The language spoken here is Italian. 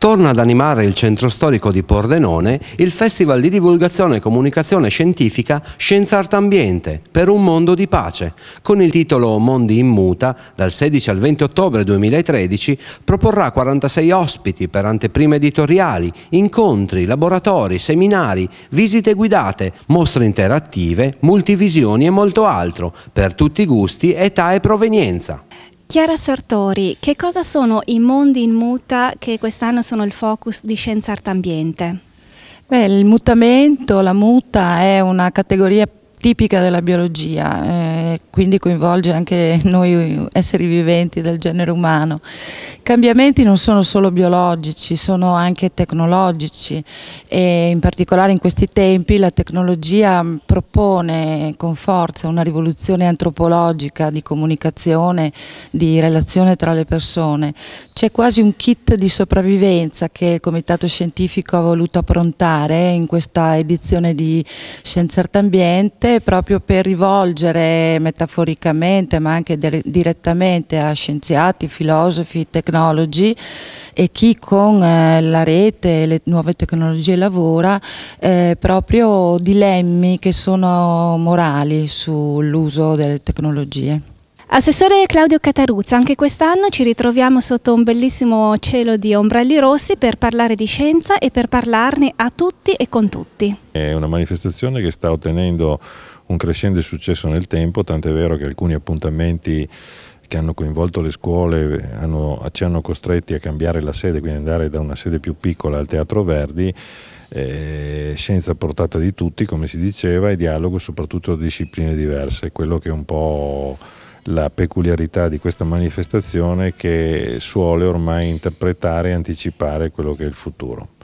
torna ad animare il centro storico di Pordenone il Festival di divulgazione e comunicazione scientifica Scienza Arte Ambiente per un mondo di pace. Con il titolo Mondi in muta, dal 16 al 20 ottobre 2013 proporrà 46 ospiti per anteprime editoriali, incontri, laboratori, seminari, visite guidate, mostre interattive, multivisioni e molto altro, per tutti i gusti, età e provenienza. Chiara Sartori, che cosa sono i mondi in muta che quest'anno sono il focus di Scienza Arte Ambiente? Beh, il mutamento, la muta è una categoria tipica della biologia, eh, quindi coinvolge anche noi esseri viventi del genere umano. I cambiamenti non sono solo biologici, sono anche tecnologici e in particolare in questi tempi la tecnologia propone con forza una rivoluzione antropologica di comunicazione, di relazione tra le persone. C'è quasi un kit di sopravvivenza che il Comitato Scientifico ha voluto approntare in questa edizione di Scienza Art Ambiente te proprio per rivolgere metaforicamente ma anche direttamente a scienziati, filosofi, tecnologi e chi con eh, la rete e le nuove tecnologie lavora eh, proprio dilemmi che sono morali sull'uso delle tecnologie. Assessore Claudio Cataruzza, anche quest'anno ci ritroviamo sotto un bellissimo cielo di ombrelli rossi per parlare di scienza e per parlarne a tutti e con tutti. È una manifestazione che sta ottenendo un crescente successo nel tempo, tant'è vero che alcuni appuntamenti che hanno coinvolto le scuole eh, hanno, ci hanno costretti a cambiare la sede, quindi andare da una sede più piccola al Teatro Verdi, eh, scienza portata di tutti, come si diceva, e dialogo soprattutto a discipline diverse, quello che è un po' la peculiarità di questa manifestazione che suole ormai interpretare e anticipare quello che è il futuro.